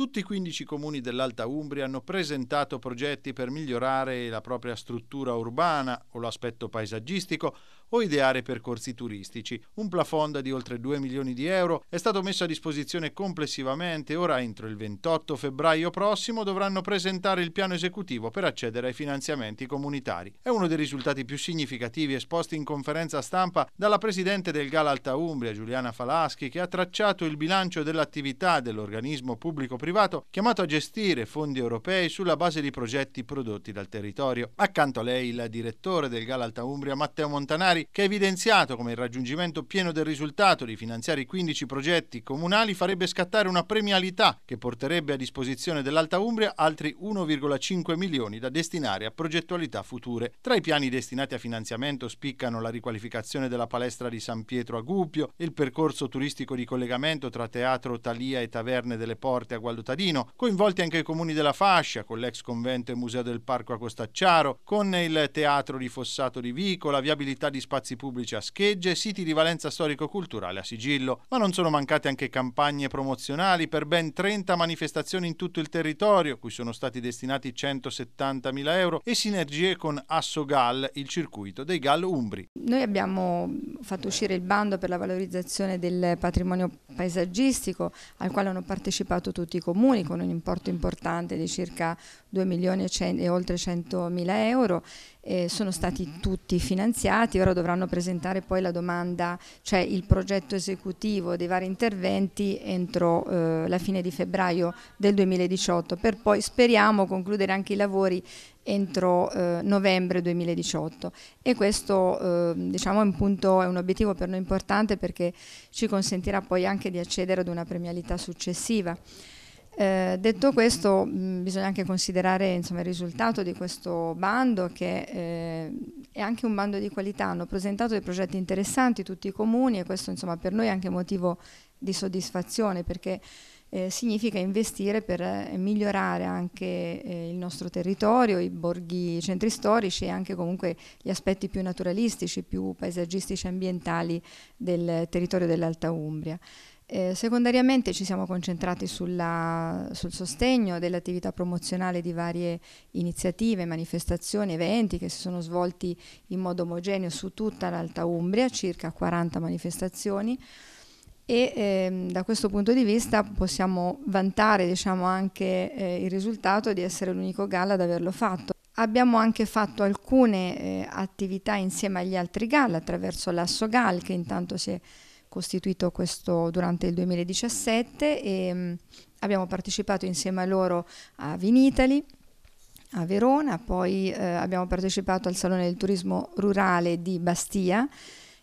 Tutti i 15 comuni dell'Alta Umbria hanno presentato progetti per migliorare la propria struttura urbana o l'aspetto paesaggistico o ideare percorsi turistici. Un plafond di oltre 2 milioni di euro è stato messo a disposizione complessivamente, ora entro il 28 febbraio prossimo dovranno presentare il piano esecutivo per accedere ai finanziamenti comunitari. È uno dei risultati più significativi esposti in conferenza stampa dalla presidente del Gala Alta Umbria, Giuliana Falaschi, che ha tracciato il bilancio dell'attività dell'organismo pubblico privato privato chiamato a gestire fondi europei sulla base di progetti prodotti dal territorio. Accanto a lei il direttore del Gala Alta Umbria Matteo Montanari che ha evidenziato come il raggiungimento pieno del risultato di finanziare i 15 progetti comunali farebbe scattare una premialità che porterebbe a disposizione dell'Alta Umbria altri 1,5 milioni da destinare a progettualità future. Tra i piani destinati a finanziamento spiccano la riqualificazione della palestra di San Pietro a Gubbio, il percorso turistico di collegamento tra Teatro Talia e Taverne delle Porte a Gualdo Tadino, coinvolti anche i comuni della fascia, con l'ex convento e museo del parco a Costacciaro, con il teatro di Fossato di Vico, la viabilità di spazi pubblici a Schegge, siti di valenza storico-culturale a Sigillo. Ma non sono mancate anche campagne promozionali per ben 30 manifestazioni in tutto il territorio, cui sono stati destinati 170.000 euro, e sinergie con Asso Gall, il circuito dei Gall Umbri. Noi abbiamo fatto uscire il bando per la valorizzazione del patrimonio paesaggistico, al quale hanno partecipato tutti i comuni con un importo importante di circa 2 milioni e, cento, e oltre 100 mila euro, eh, sono stati tutti finanziati, ora dovranno presentare poi la domanda, cioè il progetto esecutivo dei vari interventi entro eh, la fine di febbraio del 2018 per poi speriamo concludere anche i lavori entro eh, novembre 2018 e questo eh, diciamo è un, punto, è un obiettivo per noi importante perché ci consentirà poi anche di accedere ad una premialità successiva. Eh, detto questo, mh, mm, bisogna anche considerare insomma, il risultato di questo bando, che eh, è anche un bando di qualità. Hanno presentato dei progetti interessanti tutti i comuni e questo insomma, per noi è anche motivo di soddisfazione perché eh, significa investire per eh, migliorare anche eh, il nostro territorio, i borghi, i centri storici e anche comunque gli aspetti più naturalistici, più paesaggistici e ambientali del territorio dell'Alta Umbria. Eh, secondariamente ci siamo concentrati sulla, sul sostegno dell'attività promozionale di varie iniziative, manifestazioni, eventi che si sono svolti in modo omogeneo su tutta l'Alta Umbria, circa 40 manifestazioni e ehm, da questo punto di vista possiamo vantare diciamo, anche eh, il risultato di essere l'unico galla ad averlo fatto. Abbiamo anche fatto alcune eh, attività insieme agli altri GAL attraverso l'Asso GAL che intanto si è costituito questo durante il 2017 e mm, abbiamo partecipato insieme a loro a Vinitali a Verona, poi eh, abbiamo partecipato al Salone del Turismo Rurale di Bastia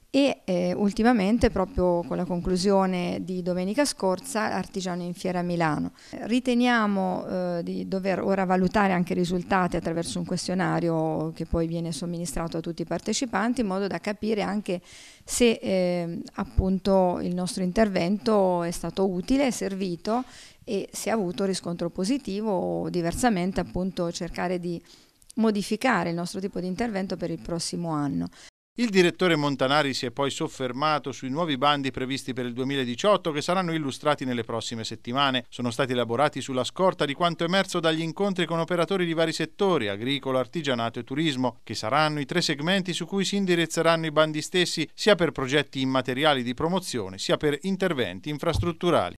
e eh, ultimamente proprio con la conclusione di domenica scorsa Artigiano in Fiera Milano. Riteniamo eh, di dover ora valutare anche i risultati attraverso un questionario che poi viene somministrato a tutti i partecipanti in modo da capire anche se eh, appunto il nostro intervento è stato utile, è servito e se ha avuto riscontro positivo o diversamente appunto cercare di modificare il nostro tipo di intervento per il prossimo anno. Il direttore Montanari si è poi soffermato sui nuovi bandi previsti per il 2018 che saranno illustrati nelle prossime settimane. Sono stati elaborati sulla scorta di quanto emerso dagli incontri con operatori di vari settori, agricolo, artigianato e turismo, che saranno i tre segmenti su cui si indirizzeranno i bandi stessi sia per progetti immateriali di promozione sia per interventi infrastrutturali.